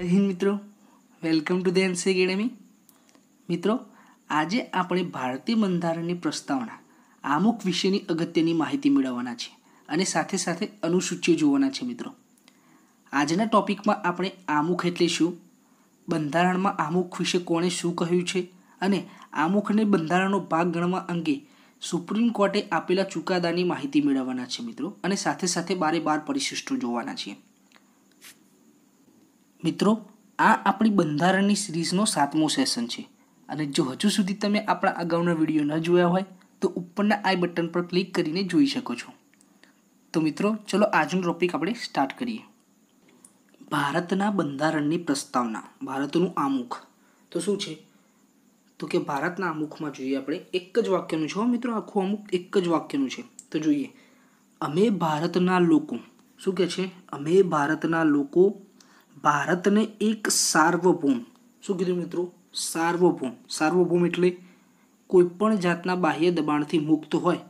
જય હિન્દ મિત્રો welcome to the NC academy મિત્રો આજે આપણે ભારતીય બંધારણની પ્રસ્તાવના આમુક વિશેની અગત્યની માહિતી મેળવવાના છે અને સાથે સાથે અનુસૂચિઓ જોવાના છે મિત્રો આજના ટોપિકમાં આપણે આમુખ એટલે શું બંધારણમાં આમુખ વિશે કોણે શું કહ્યું છે અને આમુખને બંધારણનો ભાગ ગણવા અંગે સુપ્રીમ કોર્ટે આપેલા ચુકાદાની માહિતી મેળવવાના છે મિત્રો અને સાથે સાથે બારે બાર પરિશિષ્ટો જોવાના છીએ મિત્રો આ આપણી બંધારણની સિરીઝનો સાતમો સેશન છે અને જો હજુ સુધી તમે આપણા અગાઉના વિડીયો ન જોયા હોય તો ઉપરના આઈ બટન પર ક્લિક કરીને જોઈ શકો છો તો મિત્રો ચલો આજનો ટોપિક આપણે સ્ટાર્ટ કરીએ ભારતના બંધારણની પ્રસ્તાવના ભારતનું આમુખ તો શું છે તો કે ભારતના આમુખમાં જોઈએ આપણે એક જ વાક્યનું છે મિત્રો આખું અમુક એક જ વાક્યનું છે તો જોઈએ અમે ભારતના લોકો શું કહે છે અમે ભારતના લોકો ભારતને એક સાર્વભૌમ શું કીધું મિત્રો સાર્વભૌમ સાર્વભૌમ એટલે કોઈપણ જાતના બાહ્ય દબાણથી મુક્ત હોય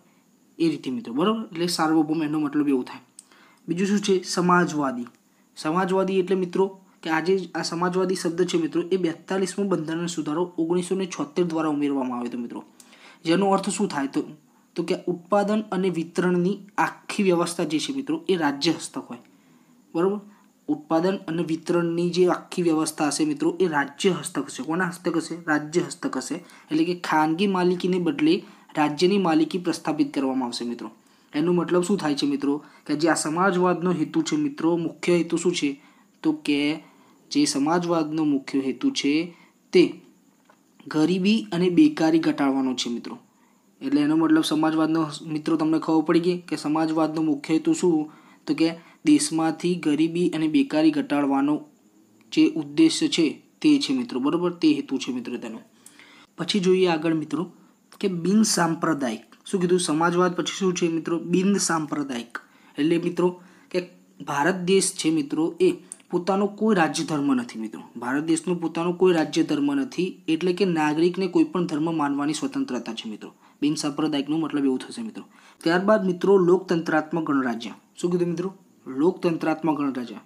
એ રીતે મિત્રો બરાબર એટલે સાર્વભૌમ એનો મતલબ એવો થાય બીજું શું છે સમાજવાદી સમાજવાદી એટલે મિત્રો કે આજે આ સમાજવાદી શબ્દ છે મિત્રો એ બેતાલીસમો બંધારણ સુધારો ઓગણીસો ને છોતેર દ્વારા ઉમેરવામાં આવ્યો હતો મિત્રો જેનો અર્થ શું થાય તો તો કે ઉત્પાદન અને વિતરણની આખી વ્યવસ્થા જે છે મિત્રો એ રાજ્ય હસ્તક હોય બરાબર ઉત્પાદન અને વિતરણની જે આખી વ્યવસ્થા હશે મિત્રો એ રાજ્ય હસ્તક હશે કોના હસ્તક હશે રાજ્ય હસ્તક હશે એટલે કે ખાનગી માલિકીને બદલે રાજ્યની માલિકી પ્રસ્થાપિત કરવામાં આવશે મિત્રો એનો મતલબ શું થાય છે મિત્રો કે જે આ સમાજવાદનો હેતુ છે મિત્રો મુખ્ય હેતુ શું છે તો કે જે સમાજવાદનો મુખ્ય હેતુ છે તે ગરીબી અને બેકારી ઘટાડવાનો છે મિત્રો એટલે એનો મતલબ સમાજવાદનો મિત્રો તમને ખબર પડી ગઈ કે સમાજવાદનો મુખ્ય હેતુ શું તો કે દેશમાંથી ગરીબી અને બેકારી ઘટાડવાનો જે ઉદ્દેશ્ય છે તે છે મિત્રો બરાબર તે હેતુ છે મિત્રો તેનો પછી જોઈએ આગળ મિત્રો કે બિન સાંપ્રદાયિક શું કીધું સમાજવાદ પછી શું છે મિત્રો બિન સાંપ્રદાયિક એટલે મિત્રો કે ભારત દેશ છે મિત્રો એ પોતાનો કોઈ રાજ્ય ધર્મ નથી મિત્રો ભારત દેશનો પોતાનો કોઈ રાજ્ય ધર્મ નથી એટલે કે નાગરિકને કોઈ પણ ધર્મ માનવાની સ્વતંત્રતા છે મિત્રો બિન સાંપ્રદાયિકનો મતલબ એવું થશે મિત્રો ત્યારબાદ મિત્રો લોકતંત્રાત્મક ગણરાજ્ય શું કીધું મિત્રો લોકતંત્રાત્મક ગણરાજ્ય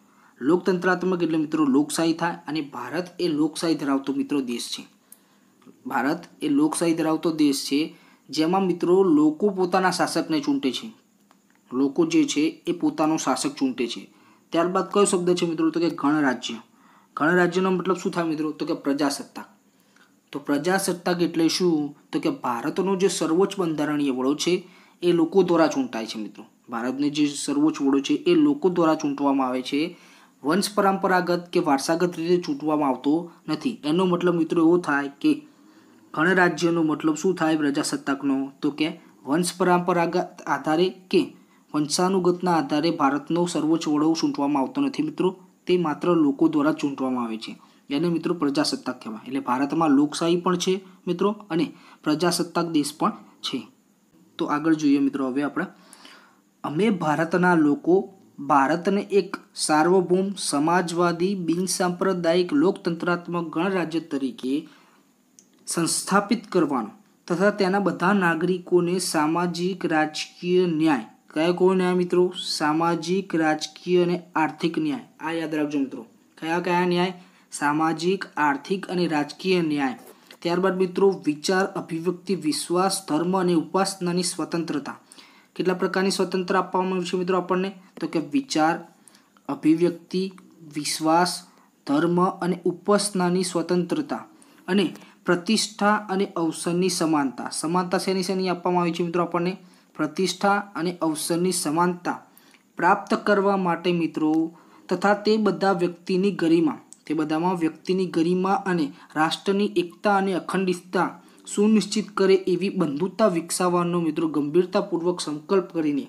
લોકતંત્રાત્મક એટલે મિત્રો લોકશાહી થાય અને ભારત એ લોકશાહી ધરાવતો મિત્રો દેશ છે ભારત એ લોકશાહી ધરાવતો દેશ છે જેમાં મિત્રો લોકો પોતાના શાસકને ચૂંટે છે લોકો જે છે એ પોતાનો શાસક ચૂંટે છે ત્યારબાદ કયો શબ્દ છે મિત્રો તો કે ગણરાજ્ય ગણરાજ્યનો મતલબ શું થાય મિત્રો તો કે પ્રજાસત્તાક તો પ્રજાસત્તાક એટલે શું તો કે ભારતનો જે સર્વોચ્ચ બંધારણીય વડો છે એ લોકો દ્વારા ચૂંટાય છે મિત્રો ભારતની જે સર્વોચ્ચ વડો છે એ લોકો દ્વારા ચૂંટવામાં આવે છે વંશ પરંપરાગત કે વારસાગત રીતે ચૂંટવામાં આવતો નથી એનો મતલબ મિત્રો એવો થાય કે ઘણા રાજ્યોનો મતલબ શું થાય પ્રજાસત્તાકનો તો કે વંશ પરંપરાગત આધારે કે વંશાનુગતના આધારે ભારતનો સર્વોચ્ચ વડો ચૂંટવામાં આવતો નથી મિત્રો તે માત્ર લોકો દ્વારા ચૂંટવામાં આવે છે એને મિત્રો પ્રજાસત્તાક કહેવાય એટલે ભારતમાં લોકશાહી પણ છે મિત્રો અને પ્રજાસત્તાક દેશ પણ છે તો આગળ જોઈએ મિત્રો હવે આપણે અમે ભારતના લોકો ભારતને એક સાર્વભૌમ સમાજવાદી બિનસાંપ્રદાયિક લોકતંત્રાત્મક ગણરાજ્ય તરીકે સંસ્થાપિત કરવાનો તથા તેના બધા નાગરિકોને સામાજિક રાજકીય ન્યાય કયા કયો ન્યાય મિત્રો સામાજિક રાજકીય અને આર્થિક ન્યાય આ યાદ રાખજો મિત્રો કયા કયા ન્યાય સામાજિક આર્થિક અને રાજકીય ન્યાય ત્યારબાદ મિત્રો વિચાર અભિવ્યક્તિ વિશ્વાસ ધર્મ અને ઉપાસનાની સ્વતંત્રતા કેટલા પ્રકારની સ્વતંત્ર આપવામાં આવ્યું છે મિત્રો આપણને તો કે વિચાર અભિવ્યક્તિ વિશ્વાસ ધર્મ અને ઉપાસનાની સ્વતંત્રતા અને પ્રતિષ્ઠા અને અવસરની સમાનતા સમાનતા શેની શેની આપવામાં આવી છે મિત્રો આપણને પ્રતિષ્ઠા અને અવસરની સમાનતા પ્રાપ્ત કરવા માટે મિત્રો તથા તે બધા વ્યક્તિની ગરિમા તે બધામાં વ્યક્તિની ગરિમા અને રાષ્ટ્રની એકતા અને અખંડિતતા સુનિશ્ચિત કરે એવી બંધુતા વિકસાવવાનો મિત્રો ગંભીરતાપૂર્વક સંકલ્પ કરીને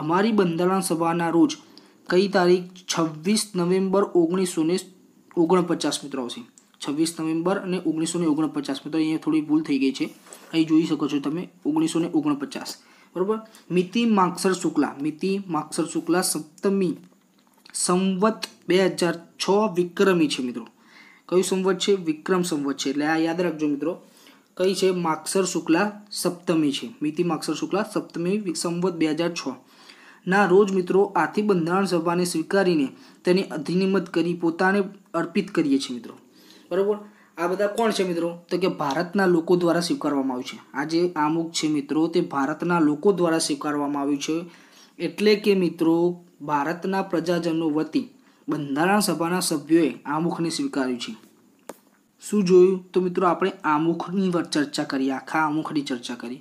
અમારી બંધારણ સભાના રોજ કઈ તારીખ છવ્વીસ નવેમ્બર ઓગણીસો ને ઓગણપચાસ મિત્રો આવશે છવ્વીસ નવેમ્બર અને ઓગણીસો ને ઓગણપચાસ મિત્રો અહીંયા થોડી ભૂલ થઈ ગઈ છે અહીં જોઈ શકો છો તમે ઓગણીસો ને ઓગણપચાસ બરાબર મિતિ માક્ષર શુક્લા મિતિ માક્ષર શુક્લા સપ્તમી સંવત બે હજાર છ વિક્રમી છે મિત્રો કયું સંવત છે વિક્રમ સંવત છે એટલે આ યાદ રાખજો મિત્રો કઈ છે માક્ષર શુક્લા સપ્તમી છે મિતિ માક્ષર શુક્લા સપ્તમી સંવત બે હજાર છ ના રોજ મિત્રો આથી બંધારણ સભાને સ્વીકારીને તેની અધિનિમત કરી પોતાને અર્પિત કરીએ છીએ મિત્રો બરાબર આ બધા કોણ છે મિત્રો તો કે ભારતના લોકો દ્વારા સ્વીકારવામાં આવ્યું છે આ જે આમુક છે મિત્રો તે ભારતના લોકો દ્વારા સ્વીકારવામાં આવ્યું છે એટલે કે મિત્રો ભારતના પ્રજાજનો વતી બંધારણ સભાના સભ્યોએ આમુખને સ્વીકાર્યું છે શું જોયું તો મિત્રો આપણે આમુખની ચર્ચા કરી આખા આમુખની ચર્ચા કરી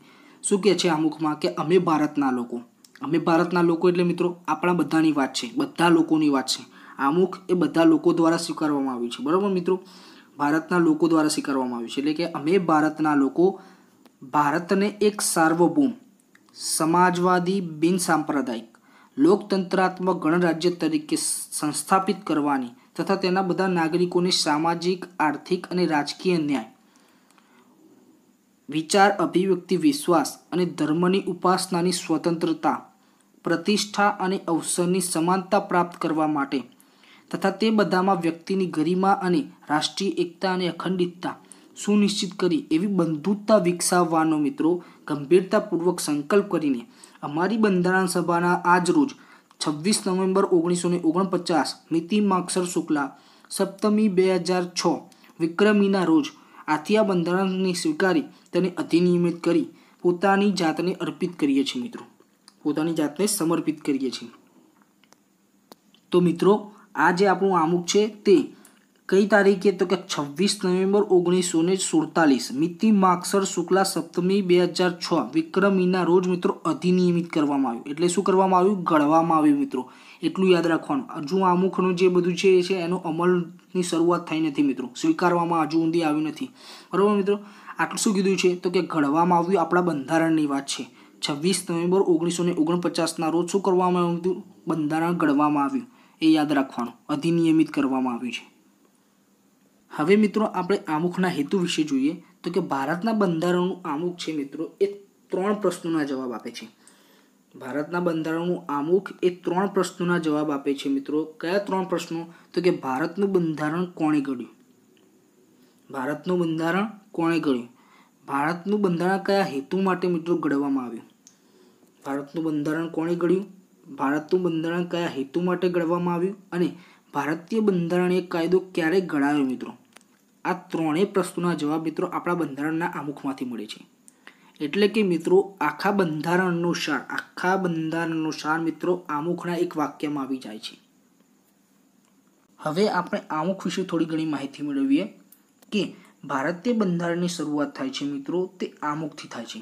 શું કહે છે આમુખમાં કે અમે ભારતના લોકો અમે ભારતના લોકો એટલે મિત્રો આપણા બધાની વાત છે બધા લોકોની વાત છે આમુખ એ બધા લોકો દ્વારા સ્વીકારવામાં આવ્યું છે બરાબર મિત્રો ભારતના લોકો દ્વારા સ્વીકારવામાં આવ્યું છે એટલે કે અમે ભારતના લોકો ભારતને એક સાર્વભૌમ સમાજવાદી બિનસાંપ્રદાયિક લોકતંત્રાત્મક ગણરાજ્ય તરીકે સંસ્થાપિત કરવાની તથા તેના બધા નાગરિકોને સામાજિક આર્થિક અને રાજકીય ન્યાય વિચાર અભિવ્યક્તિ વિશ્વાસ અને ધર્મની ઉપાસનાની સ્વતંત્રતા પ્રતિષ્ઠા અને અવસરની સમાનતા પ્રાપ્ત કરવા માટે તથા તે બધામાં વ્યક્તિની ગરિમા અને રાષ્ટ્રીય એકતા અને અખંડિતતા સુનિશ્ચિત કરી એવી બંધુતા વિકસાવવાનો મિત્રો ગંભીરતાપૂર્વક સંકલ્પ કરીને અમારી બંધારણ સભાના આજ રોજ છવ્વીસ નવેમ્બર ઓગણીસો ને ઓગણપચાસ મિતિ શુક્લા સપ્તમી બે હજાર છ વિક્રમીના રોજ આથી બંધારણને સ્વીકારી તેને અધિનિયમિત કરી પોતાની જાતને અર્પિત કરીએ છીએ મિત્રો પોતાની જાતને સમર્પિત કરીએ છીએ તો મિત્રો આ જે આપણું આમુખ છે તે કઈ તારીખે તો કે છવ્વીસ નવેમ્બર ઓગણીસો ને સુડતાલીસ મિતિ માક્ષર શુક્લા સપ્તમી બે હજાર છ વિક્રમીના રોજ મિત્રો અધિનિયમિત કરવામાં આવ્યું એટલે શું કરવામાં આવ્યું ઘડવામાં આવ્યું મિત્રો એટલું યાદ રાખવાનું હજુ આમુખનું જે બધું છે એ છે એનો અમલની શરૂઆત થઈ નથી મિત્રો સ્વીકારવામાં હજુ ઊંધી આવી નથી બરાબર મિત્રો આટલું શું કીધું છે તો કે ઘડવામાં આવ્યું આપણા બંધારણની વાત છે છવ્વીસ નવેમ્બર ઓગણીસો ને ઓગણપચાસના રોજ શું કરવામાં આવ્યું બંધારણ ઘડવામાં આવ્યું એ યાદ રાખવાનું અધિનિયમિત કરવામાં આવ્યું છે હવે મિત્રો આપણે આમુખના હેતુ વિશે જોઈએ તો કે ભારતના બંધારણનું આમુખ છે મિત્રો એ ત્રણ પ્રશ્નોના જવાબ આપે છે ભારતના બંધારણનું આમુખ એ ત્રણ પ્રશ્નોના જવાબ આપે છે મિત્રો કયા ત્રણ પ્રશ્નો તો કે ભારતનું બંધારણ કોણે ઘડ્યું ભારતનું બંધારણ કોણે ઘડ્યું ભારતનું બંધારણ કયા હેતુ માટે મિત્રો ઘડવામાં આવ્યું ભારતનું બંધારણ કોણે ઘડ્યું ભારતનું બંધારણ કયા હેતુ માટે ઘડવામાં આવ્યું અને ભારતીય બંધારણીય કાયદો ક્યારે ઘડાયો મિત્રો આ ત્રણેય પ્રશ્નોના જવાબ મિત્રો આપણા બંધારણના આમુખમાંથી મળે છે એટલે કે મિત્રો આખા બંધારણનો સાર આખા બંધારણનો સાર મિત્રો આમુખના એક વાક્યમાં આવી જાય છે હવે આપણે આમુખ વિશે થોડી ઘણી માહિતી મેળવીએ કે ભારતીય બંધારણની શરૂઆત થાય છે મિત્રો તે આમુખથી થાય છે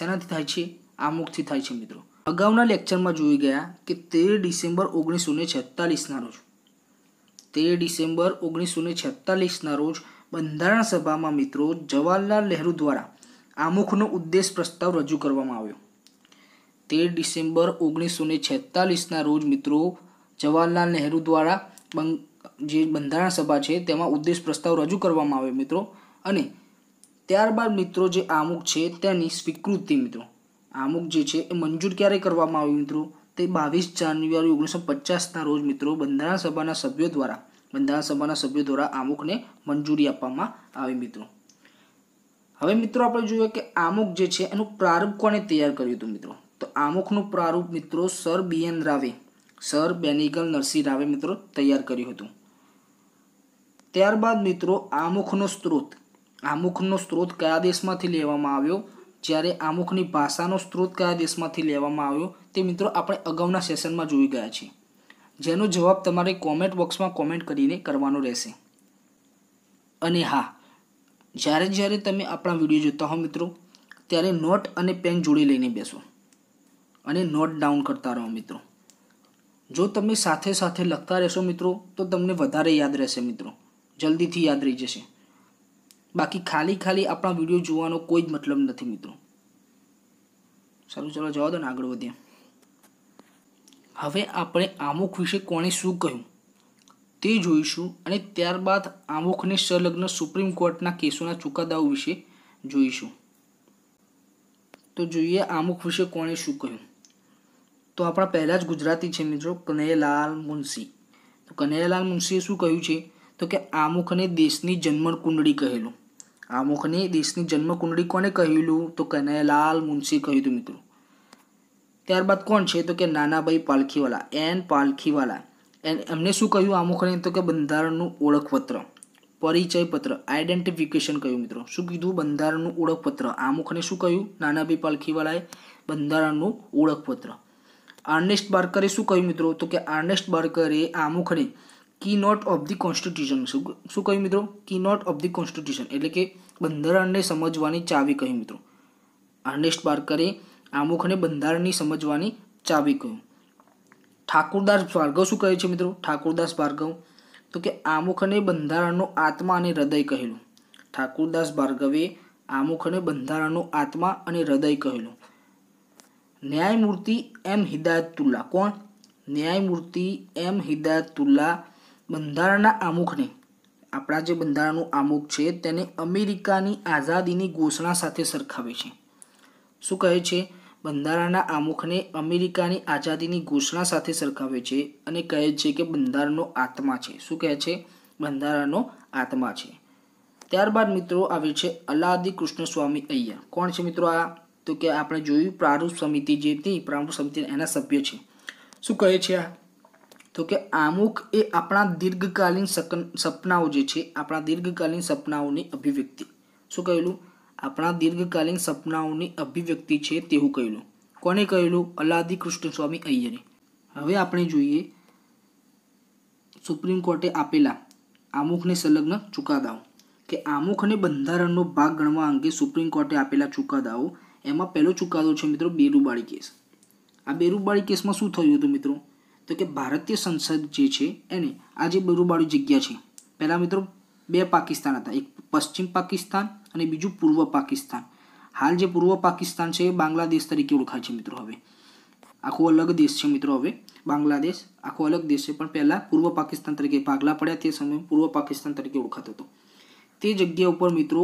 શેનાથી થાય છે આમુખથી થાય છે મિત્રો અગાઉના લેક્ચરમાં જોઈ ગયા કે તેર ડિસેમ્બર ઓગણીસો ને છેતાલીસના રોજ તેર ડિસેમ્બર ઓગણીસો ને છેતાલીસના રોજ બંધારણ સભામાં મિત્રો જવાહરલાલ નહેરુ દ્વારા આમુખનો ઉદ્દેશ પ્રસ્તાવ રજૂ કરવામાં આવ્યો તેર ડિસેમ્બર ઓગણીસો ને છેતાલીસના રોજ મિત્રો જવાહરલાલ નહેરુ દ્વારા જે બંધારણ સભા છે તેમાં ઉદ્દેશ પ્રસ્તાવ રજૂ કરવામાં આવ્યો મિત્રો અને ત્યારબાદ મિત્રો જે આમુખ છે તેની સ્વીકૃતિ મિત્રો આમુખ જે છે એ મંજૂર ક્યારે કરવામાં આવ્યું મિત્રો તે બાવીસ જાન્યુઆરી ઓગણીસો પચાસના રોજ મિત્રો બંધારણ સભાના સભ્યો દ્વારા વિધાનસભાના સભ્યો દ્વારા આમુખને મંજૂરી આપવામાં આવી મિત્રો હવે મિત્રો આપણે જોઈએ કે આમુખ જે છે એનું પ્રારૂપ કોને તૈયાર કર્યું હતું મિત્રો તો આમુખનું પ્રારૂપ મિત્રો સર બીએન રાવે સર બેનિગલ નરસિંહ રાવે મિત્રો તૈયાર કર્યું હતું ત્યારબાદ મિત્રો આમુખનો સ્ત્રોત આમુખનો સ્ત્રોત કયા દેશમાંથી લેવામાં આવ્યો જ્યારે આમુખની ભાષાનો સ્ત્રોત કયા દેશમાંથી લેવામાં આવ્યો તે મિત્રો આપણે અગાઉના સેશનમાં જોઈ ગયા છીએ જેનો જવાબ તમારે કોમેન્ટ બોક્સમાં કોમેન્ટ કરીને કરવાનો રહેશે અને હા જ્યારે જ્યારે તમે આપણા વિડીયો જોતા હો મિત્રો ત્યારે નોટ અને પેન જોડે લઈને બેસો અને નોટ ડાઉન કરતા રહો મિત્રો જો તમે સાથે સાથે લખતા રહેશો મિત્રો તો તમને વધારે યાદ રહેશે મિત્રો જલ્દીથી યાદ રહી જશે બાકી ખાલી ખાલી આપણા વિડીયો જોવાનો કોઈ જ મતલબ નથી મિત્રો સારું ચલો જવા દો ને આગળ વધીએ હવે આપણે આમુખ વિશે કોણે શું કહ્યું તે જોઈશું અને ત્યારબાદ આમુખને સંલગ્ન સુપ્રીમ કોર્ટના કેસોના ચુકાદાઓ વિશે જોઈશું તો જોઈએ આમુખ વિશે કોણે શું કહ્યું તો આપણા પહેલાં જ ગુજરાતી છે મિત્રો કનૈયાલાલ મુનશી તો કનૈયાલાલ મુનશીએ શું કહ્યું છે તો કે આમુખને દેશની જન્મકુંડળી કહેલું આમુખને દેશની જન્મકુંડળી કોને કહેલું તો કનૈયાલાલ મુનશી કહ્યું હતું મિત્રો ત્યારબાદ કોણ છે તો કે નાનાભાઈ પાલખીવાલા એન પાલખીવાલા એન એમને શું કહ્યું આમુખને તો કે બંધારણનું ઓળખપત્ર પરિચય પત્ર આઈડેન્ટિફિકેશન કહ્યું મિત્રો શું કીધું બંધારણનું ઓળખપત્ર આમુખને શું કહ્યું નાનાભાઈ પાલખીવાલાએ બંધારણનું ઓળખપત્ર આર્નેસ્ટ બાર્કરે શું કહ્યું મિત્રો તો કે આર્નેસ્ટ બાર્કરે આમુખને keynote of the constitution શું શું કહ્યું મિત્રો keynote of the constitution એટલે કે બંધારણને સમજવાની ચાવી કહ્યું મિત્રો આર્નેસ્ટ બાર્કરે આમુખ બંધારણની સમજવાની ચાવી કહ્યું ઠાકુરદાસ ભાર્ગવ શું કહે છે મિત્રો ઠાકુરદાસ ભાર્ગવ તો કે આમુખ બંધારણનો આત્મા અને હૃદય કહેલું ઠાકુરદાસ ભાર્ગવે આમુખ અને બંધારણનો આત્મા અને હૃદય કહેલું ન્યાયમૂર્તિ એમ હિદાયતુલ્લા કોણ ન્યાયમૂર્તિ એમ હિદાયતુલ્લા બંધારણના આમુખને આપણા જે બંધારણનું આમુખ છે તેને અમેરિકાની આઝાદીની ઘોષણા સાથે સરખાવે છે શું કહે છે બંધારણના આમુખને અમેરિકાની આઝાદીની ઘોષણા સાથે સરખાવે છે અને કહે છે કે બંધારણનો આત્મા છે શું કહે છે બંધારણનો આત્મા છે ત્યારબાદ મિત્રો આવે છે અલાદી કૃષ્ણ સ્વામી અય્યર કોણ છે મિત્રો આ તો કે આપણે જોયું પ્રારૂપ સમિતિ જે હતી પ્રારૂપ સમિતિ એના સભ્ય છે શું કહે છે આ તો કે આમુખ એ આપણા દીર્ઘકાલીન સપનાઓ જે છે આપણા દીર્ઘકાલીન સપનાઓની અભિવ્યક્તિ શું કહેલું આપણા દીર્ઘકાલીન સપનાઓની અભિવ્યક્તિ છે તેવું કહેલું કોને કહેલું અલાદી કૃષ્ણસ્વામી અય્યરે હવે આપણે જોઈએ સુપ્રીમ કોર્ટે આપેલા આમુખને સંલગ્ન ચુકાદાઓ કે અને બંધારણનો ભાગ ગણવા અંગે સુપ્રીમ કોર્ટે આપેલા ચુકાદાઓ એમાં પહેલો ચુકાદો છે મિત્રો બેરુબાળી કેસ આ બેરુબાળી કેસમાં શું થયું હતું મિત્રો તો કે ભારતીય સંસદ જે છે એને આ જે બેરુબાળી જગ્યા છે પહેલાં મિત્રો બે પાકિસ્તાન હતા એક પશ્ચિમ પાકિસ્તાન અને બીજું પૂર્વ પાકિસ્તાન હાલ જે પૂર્વ પાકિસ્તાન છે એ બાંગ્લાદેશ તરીકે ઓળખાય છે મિત્રો હવે આખો અલગ દેશ છે મિત્રો હવે બાંગ્લાદેશ આખો અલગ દેશ છે પણ પહેલાં પૂર્વ પાકિસ્તાન તરીકે ભાગલા પડ્યા તે સમયે પૂર્વ પાકિસ્તાન તરીકે ઓળખાતો હતો તે જગ્યા ઉપર મિત્રો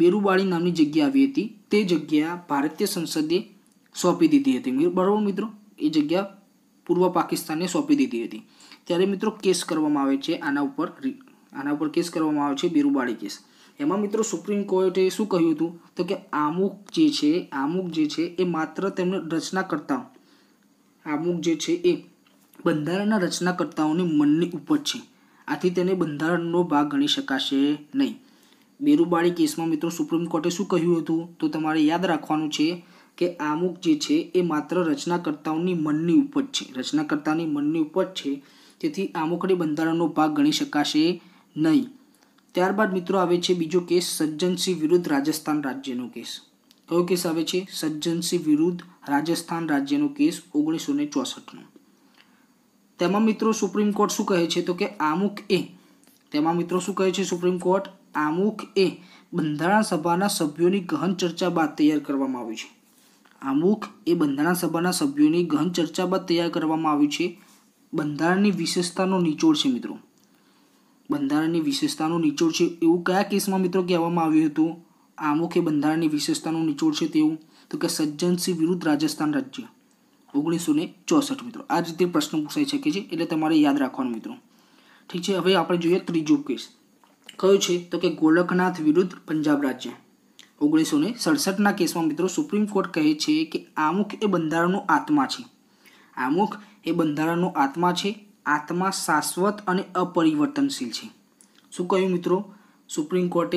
બેરુબાળી નામની જગ્યા આવી હતી તે જગ્યા ભારતીય સંસદે સોંપી દીધી હતી બરાબર મિત્રો એ જગ્યા પૂર્વ પાકિસ્તાનને સોંપી દીધી હતી ત્યારે મિત્રો કેસ કરવામાં આવે છે આના ઉપર આના ઉપર કેસ કરવામાં આવે છે બેરુબાળી કેસ એમાં મિત્રો સુપ્રીમ કોર્ટે શું કહ્યું હતું તો કે આમુક જે છે આમુક જે છે એ માત્ર તેમને રચનાકર્તા આમુક જે છે એ બંધારણના રચનાકર્તાઓની મનની ઉપર છે આથી તેને બંધારણનો ભાગ ગણી શકાશે નહીં બેરુબાળી કેસમાં મિત્રો સુપ્રીમ કોર્ટે શું કહ્યું હતું તો તમારે યાદ રાખવાનું છે કે આમુક જે છે એ માત્ર રચનાકર્તાઓની મનની ઉપજ છે રચનાકર્તાની મનની ઉપજ છે તેથી આમુકડી બંધારણનો ભાગ ગણી શકાશે નહીં ત્યારબાદ મિત્રો આવે છે બીજો કેસ સજ્જનસિંહ વિરુદ્ધ રાજસ્થાન રાજ્યનો કેસ કયો કેસ આવે છે સજ્જનસિંહ વિરુદ્ધ રાજસ્થાન રાજ્યનો કેસ ઓગણીસો ને ચોસઠનો તેમાં મિત્રો સુપ્રીમ કોર્ટ શું કહે છે તો કે આમુખ એ તેમાં મિત્રો શું કહે છે સુપ્રીમ કોર્ટ આમુખ એ બંધારણ સભાના સભ્યોની ગહન ચર્ચા બાદ તૈયાર કરવામાં આવ્યું છે આમુખ એ બંધારણ સભાના સભ્યોની ગહન ચર્ચા બાદ તૈયાર કરવામાં આવ્યું છે બંધારણની વિશેષતાનો નિચોડ છે મિત્રો બંધારણની વિશેષતાનો નિચોડ છે એવું કયા કેસમાં મિત્રો કહેવામાં આવ્યું હતું આમો કે બંધારણની વિશેષતાનો નિચોડ છે તેવું તો કે સજ્જનસિંહ વિરુદ્ધ રાજસ્થાન રાજ્ય ઓગણીસો ને ચોસઠ મિત્રો આ રીતે પ્રશ્ન પૂછાઈ શકે છે એટલે તમારે યાદ રાખવાનું મિત્રો ઠીક છે હવે આપણે જોઈએ ત્રીજો કેસ કયો છે તો કે ગોલકનાથ વિરુદ્ધ પંજાબ રાજ્ય ઓગણીસો ને સડસઠના કેસમાં મિત્રો સુપ્રીમ કોર્ટ કહે છે કે આમુખ એ બંધારણનો આત્મા છે આમુખ એ બંધારણનો આત્મા છે આત્મા શાશ્વત અને અપરિવર્તનશીલ છે શું કહ્યું મિત્રો સુપ્રીમ કોર્ટે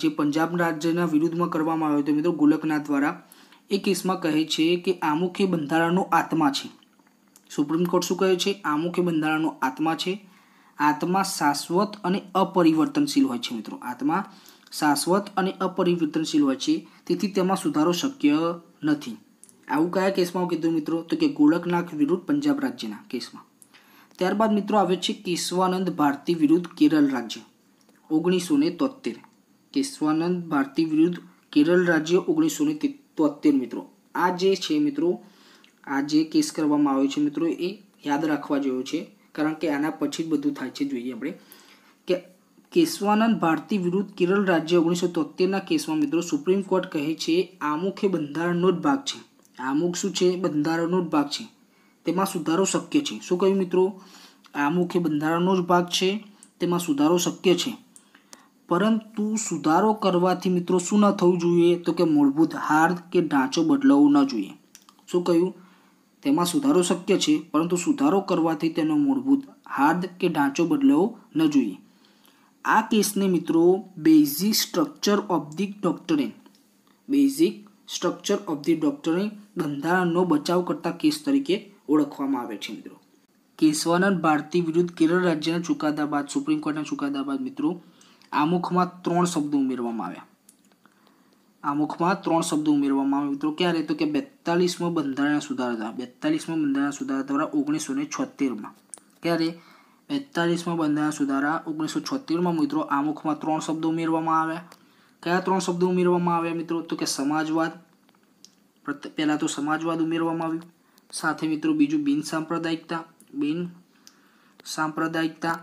જે પંજાબ રાજ્યના વિરુદ્ધમાં કરવામાં આવ્યો હતો મિત્રો ગોલકનાથ દ્વારા એ કેસમાં કહે છે કે આમુખ એ બંધારણનો આત્મા છે સુપ્રીમ કોર્ટ શું કહે છે આમુખ એ બંધારણનો આત્મા છે આત્મા શાશ્વત અને અપરિવર્તનશીલ હોય છે મિત્રો આત્મા શાશ્વત અને અપરિવર્તનશીલ હોય છે તેથી તેમાં સુધારો શક્ય નથી આવું કયા કેસમાં કીધું મિત્રો તો કે ગોલકનાથ વિરુદ્ધ પંજાબ રાજ્યના કેસમાં ત્યારબાદ મિત્રો આવે છે કેશવાનંદ ભારતી વિરુદ્ધ કેરળ રાજ્ય ઓગણીસો ને તોતેર કેશવાનંદ ભારતી વિરુદ્ધ કેરળ રાજ્ય ઓગણીસો ને તોતેર મિત્રો આ જે છે મિત્રો આ જે કેસ કરવામાં આવ્યો છે મિત્રો એ યાદ રાખવા જેવો છે કારણ કે આના પછી જ બધું થાય છે જોઈએ આપણે કે કેશવાનંદ ભારતી વિરુદ્ધ કેરળ રાજ્ય ઓગણીસો તોતેરના કેસમાં મિત્રો સુપ્રીમ કોર્ટ કહે છે આમુખ એ બંધારણનો જ ભાગ છે આમુખ શું છે બંધારણનો જ ભાગ છે તેમાં સુધારો શક્ય છે શું કહ્યું મિત્રો આ મુખ્ય બંધારણનો જ ભાગ છે તેમાં સુધારો શક્ય છે પરંતુ સુધારો કરવાથી મિત્રો શું ન થવું જોઈએ તો કે મૂળભૂત હાર્દ કે ઢાંચો બદલવો ન જોઈએ શું કહ્યું તેમાં સુધારો શક્ય છે પરંતુ સુધારો કરવાથી તેનો મૂળભૂત હાર્દ કે ઢાંચો બદલાવો ન જોઈએ આ કેસને મિત્રો basic structure of the doctrine basic structure of the doctrine બંધારણનો બચાવ કરતા કેસ તરીકે ઓળખવામાં આવે છે મિત્રો કેશવાનંદ ભારતી વિરુદ્ધ કેરળ રાજ્યના ચુકાદા બાદ સુપ્રીમ કોર્ટના ચુકાદા બાદ મિત્રો આમુખમાં ત્રણ શબ્દો ઉમેરવામાં આવ્યા આમુખમાં ત્રણ શબ્દો ઉમેરવામાં આવ્યા મિત્રો ક્યારે તો કે બેતાલીસમો બંધારણના સુધારા દ્વારા બેતાલીસમો બંધારણીય સુધારા દ્વારા ઓગણીસો ને છોતેરમાં ક્યારે બેતાલીસમો બંધારણ સુધારા ઓગણીસો છોતેરમાં મિત્રો આમુખમાં ત્રણ શબ્દો ઉમેરવામાં આવ્યા કયા ત્રણ શબ્દો ઉમેરવામાં આવ્યા મિત્રો તો કે સમાજવાદ પહેલાં તો સમાજવાદ ઉમેરવામાં આવ્યું સાથે મિત્રો બીજું બિન સાંપ્રદાયિકતા બિન સાંપ્રદાયિકતા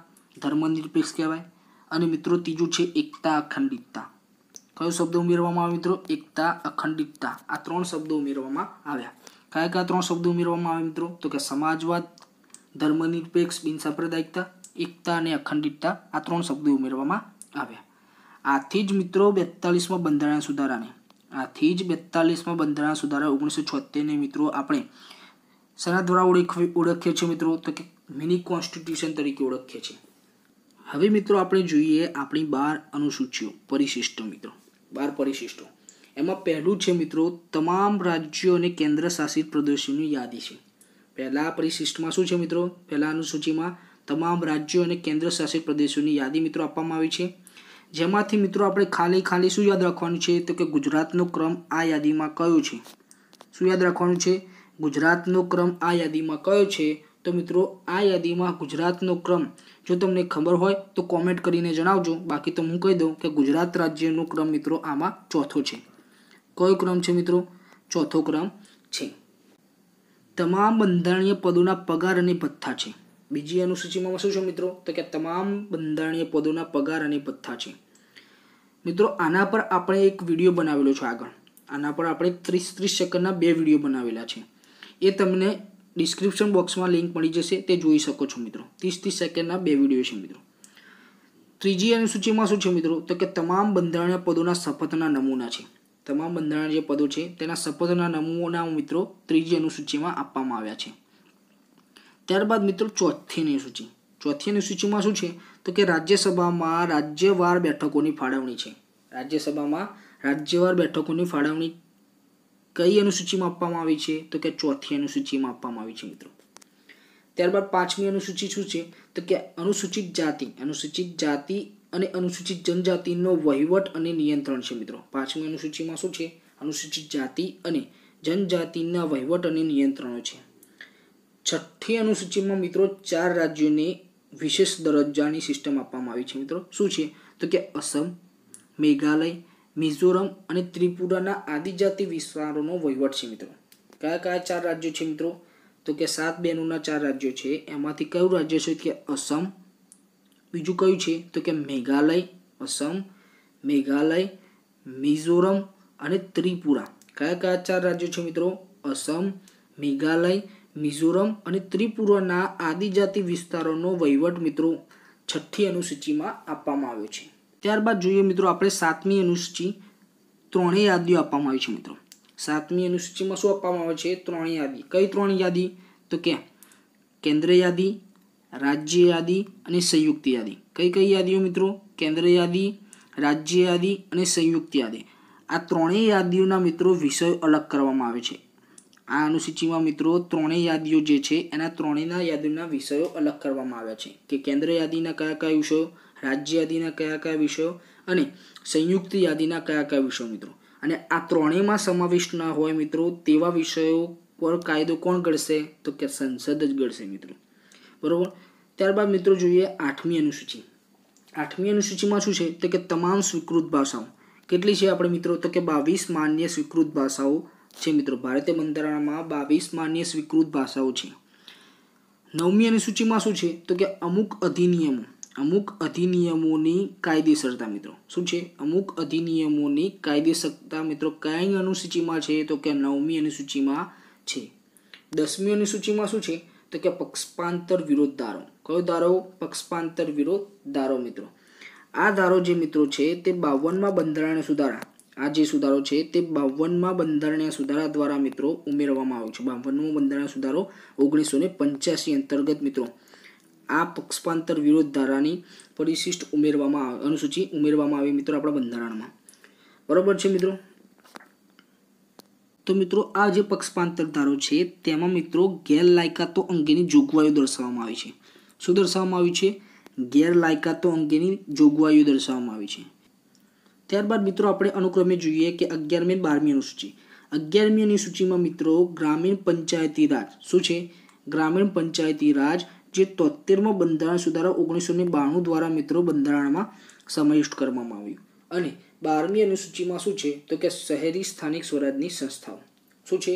ધર્મનિરપેક્ષ કહેવાય અને મિત્રો ત્રીજું છે એકતા અખંડિતતા કયો શબ્દ ઉમેરવામાં આવે મિત્રો એકતા અખંડિતતા આ ત્રણ શબ્દો ઉમેરવામાં આવ્યા કયા કયા ત્રણ શબ્દો ઉમેરવામાં આવે મિત્રો તો કે સમાજવાદ ધર્મનિરપેક્ષ બિનસાંપ્રદાયિકતા એકતા અને અખંડિતતા આ ત્રણ શબ્દો ઉમેરવામાં આવ્યા આથી જ મિત્રો બેતાલીસમાં બંધારણ સુધારાને આથી જ બેતાલીસમાં બંધારણ સુધારા ઓગણીસો છોતેરને મિત્રો આપણે શેના દ્વારા ઓળખવી ઓળખીએ છીએ મિત્રો તો કે મિની કોન્સ્ટિટ્યુશન તરીકે ઓળખીએ છીએ હવે મિત્રો આપણે જોઈએ આપણી બાર અનુસૂચિઓ પરિશિષ્ટ મિત્રો બાર પરિશિષ્ટો એમાં પહેલું છે મિત્રો તમામ રાજ્યો અને કેન્દ્ર શાસિત પ્રદેશોની યાદી છે પહેલાં પરિશિષ્ટમાં શું છે મિત્રો પહેલાં અનુસૂચિમાં તમામ રાજ્યો અને કેન્દ્ર શાસિત પ્રદેશોની યાદી મિત્રો આપવામાં આવી છે જેમાંથી મિત્રો આપણે ખાલી ખાલી શું યાદ રાખવાનું છે તો કે ગુજરાતનો ક્રમ આ યાદીમાં કયો છે શું યાદ રાખવાનું છે ગુજરાતનો ક્રમ આ યાદીમાં કયો છે તો મિત્રો આ યાદીમાં ગુજરાતનો ક્રમ જો તમને ખબર હોય તો કોમેન્ટ કરીને જણાવજો બાકી તો હું કહી દઉં કે ગુજરાત રાજ્યનો ક્રમ મિત્રો આમાં ચોથો છે કયો ક્રમ છે મિત્રો ચોથો ક્રમ છે તમામ બંધારણીય પદોના પગાર અને ભથ્થા છે બીજી અનુસૂચિમાં શું છે મિત્રો તો કે તમામ બંધારણીય પદોના પગાર અને ભથ્થા છે મિત્રો આના પર આપણે એક વિડીયો બનાવેલો છે આગળ આના પર આપણે ત્રીસ ત્રીસ સેકન્ડના બે વિડીયો બનાવેલા છે એ તમને ડિસ્ક્રિપ્શન બોક્સમાં લિંક મળી જશે તે જોઈ શકો છો મિત્રો ત્રીસ ત્રીસ સેકન્ડના બે વિડીયો છે મિત્રો ત્રીજી અનુસૂચિમાં શું છે મિત્રો તો કે તમામ બંધારણીય પદોના શપથના નમૂના છે તમામ બંધારણીય જે પદો છે તેના શપથના નમૂના મિત્રો ત્રીજી અનુસૂચિમાં આપવામાં આવ્યા છે ત્યારબાદ મિત્રો ચોથી અનુસૂચિ ચોથી અનુસૂચિમાં શું છે તો કે રાજ્યસભામાં રાજ્યવાર બેઠકોની ફાળવણી છે રાજ્યસભામાં રાજ્યવાર બેઠકોની ફાળવણી કઈ અનુસૂચિમાં આપવામાં આવી છે તો કે ચોથી અનુસૂચિમાં આપવામાં આવી છે મિત્રો ત્યારબાદ પાંચમી અનુસૂચિ શું છે તો કે અનુસૂચિત જાતિ અનુસૂચિત જાતિ અને અનુસૂચિત જનજાતિનો વહીવટ અને નિયંત્રણ છે મિત્રો પાંચમી અનુસૂચિમાં શું છે અનુસૂચિત જાતિ અને જનજાતિના વહીવટ અને નિયંત્રણો છે છઠ્ઠી અનુસૂચિમાં મિત્રો ચાર રાજ્યોને વિશેષ દરજ્જાની સિસ્ટમ આપવામાં આવી છે મિત્રો શું છે તો કે અસમ મેઘાલય મિઝોરમ અને ત્રિપુરાના આદિજાતિ વિસ્તારોનો વહીવટ છે મિત્રો કયા કયા ચાર રાજ્યો છે મિત્રો તો કે સાત બેનોના ચાર રાજ્યો છે એમાંથી કયું રાજ્ય છે કે અસમ બીજું કયું છે તો કે મેઘાલય અસમ મેઘાલય મિઝોરમ અને ત્રિપુરા કયા કયા ચાર રાજ્યો છે મિત્રો અસમ મેઘાલય મિઝોરમ અને ત્રિપુરાના આદિજાતિ વિસ્તારોનો વહીવટ મિત્રો છઠ્ઠી અનુસૂચિમાં આપવામાં આવ્યો છે ત્યારબાદ જોઈએ મિત્રો આપણે સાતમી અનુસૂચિ ત્રણેય યાદીઓ આપવામાં આવી છે મિત્રો સાતમી અનુસૂચિમાં શું આપવામાં આવે છે ત્રણેય યાદી કઈ ત્રણ યાદી તો કે કેન્દ્ર યાદી રાજ્ય યાદી અને સંયુક્ત યાદી કઈ કઈ યાદીઓ મિત્રો કેન્દ્ર યાદી રાજ્ય યાદી અને સંયુક્ત યાદી આ ત્રણેય યાદીઓના મિત્રો વિષય અલગ કરવામાં આવે છે આ અનુસૂચિમાં મિત્રો ત્રણેય યાદીઓ જે છે એના ત્રણેયના યાદીના વિષયો અલગ કરવામાં આવ્યા છે કે કેન્દ્ર યાદીના કયા કયા વિષયો રાજ્ય યાદીના કયા કયા વિષયો અને સંયુક્ત યાદીના કયા કયા વિષયો મિત્રો અને આ ત્રણેયમાં સમાવિષ્ટ ના હોય મિત્રો તેવા વિષયો પર કાયદો કોણ ઘડશે તો કે સંસદ જ ઘડશે મિત્રો બરાબર ત્યારબાદ મિત્રો જોઈએ આઠમી અનુસૂચિ આઠમી અનુસૂચિમાં શું છે તો કે તમામ સ્વીકૃત ભાષાઓ કેટલી છે આપણે મિત્રો તો કે બાવીસ માન્ય સ્વીકૃત ભાષાઓ છે મિત્રો ભારતીય બંધારણમાં બાવીસ માન્ય સ્વીકૃત ભાષાઓ છે નવમી અનુસૂચિમાં શું છે તો કે અમુક અધિનિયમો અમુક અધિનિયમોની કાયદેસરતા મિત્રો શું છે અમુક અધિનિયમોની કાયદેસરતા મિત્રો કઈ અનુસૂચિમાં છે તો કે નવમી અનુસૂચિમાં છે દસમી અનુસૂચિમાં શું છે તો કે પક્ષપાંતર વિરોધ ધારો કયો ધારો પક્ષપાંતર વિરોધ ધારો મિત્રો આ ધારો જે મિત્રો છે તે બાવનમાં બંધારણીય સુધારા આ જે સુધારો છે તે બાવનમાં બંધારણીય સુધારા દ્વારા મિત્રો ઉમેરવામાં આવ્યો છે બાવનમો બંધારણીય સુધારો ઓગણીસો ને પંચ્યાસી અંતર્ગત મિત્રો આ પક્ષપાંતર વિરોધ ધારાની પરિશિષ્ટ ઉમેરવામાં આવે અનુસૂચિ ઉમેરવામાં આવી મિત્રો આપણા બંધારણમાં બરોબર છે મિત્રો તો મિત્રો આ જે પક્ષપાંતર ધારો છે તેમાં મિત્રો ગેરલાયકાતો અંગેની જોગવાઈઓ દર્શાવવામાં આવી છે શું દર્શાવવામાં આવી છે ગેરલાયકાતો અંગેની જોગવાઈઓ દર્શાવવામાં આવી છે ત્યારબાદ મિત્રો આપણે અનુક્રમે જોઈએ કે અગિયારમી બારમી અનુસૂચિ અગિયારમી અનુસૂચિમાં મિત્રો ગ્રામીણ પંચાયતી રાજ શું છે ગ્રામીણ પંચાયતી રાજ જે તોતેરમો બંધારણ સુધારા ઓગણીસો ને બાણું દ્વારા મિત્રો બંધારણમાં સમાવિષ્ટ કરવામાં આવ્યું અને બારમી અનુસૂચિમાં શું છે તો કે શહેરી સ્થાનિક સ્વરાજની સંસ્થાઓ શું છે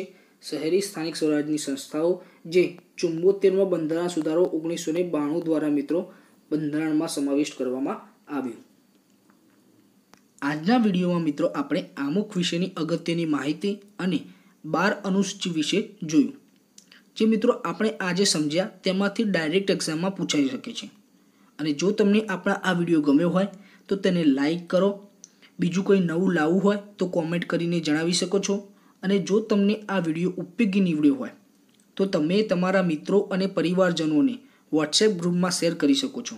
શહેરી સ્થાનિક સ્વરાજની સંસ્થાઓ જે ચુંબોતેરમાં બંધારણ સુધારો ઓગણીસો ને બાણું દ્વારા મિત્રો બંધારણમાં સમાવિષ્ટ કરવામાં આવ્યું આજના વિડીયોમાં મિત્રો આપણે આમુખ વિશેની અગત્યની માહિતી અને બાર અનુસૂચિ વિશે જોયું જે મિત્રો આપણે આજે સમજ્યા તેમાંથી ડાયરેક્ટ એક્ઝામમાં પૂછાઈ શકે છે અને જો તમને આપણા આ વિડીયો ગમ્યો હોય તો તેને લાઈક કરો બીજું કોઈ નવું લાવવું હોય તો કોમેન્ટ કરીને જણાવી શકો છો અને જો તમને આ વિડીયો ઉપયોગી નીવડ્યો હોય તો તમે તમારા મિત્રો અને પરિવારજનોને વોટ્સએપ ગ્રુપમાં શેર કરી શકો છો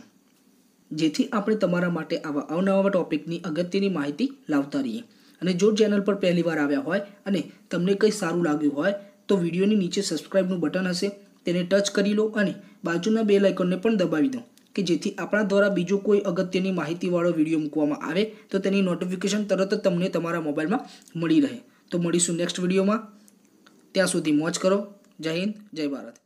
જેથી આપણે તમારા માટે આવા અવનવા ટોપિકની અગત્યની માહિતી લાવતા રહીએ અને જો ચેનલ પર પહેલીવાર આવ્યા હોય અને તમને કંઈ સારું લાગ્યું હોય તો વિડીયોની નીચે સબસ્ક્રાઇબનું બટન હશે તેને ટચ કરી લો અને બાજુના બે લાઇકોનને પણ દબાવી દો કે જેથી આપણા દ્વારા બીજો કોઈ અગત્યની માહિતીવાળો વિડીયો મૂકવામાં આવે તો તેની નોટિફિકેશન તરત જ તમને તમારા મોબાઈલમાં મળી રહે તો મળીશું નેક્સ્ટ વિડીયોમાં ત્યાં સુધી મોજ કરો જય હિન્દ જય ભારત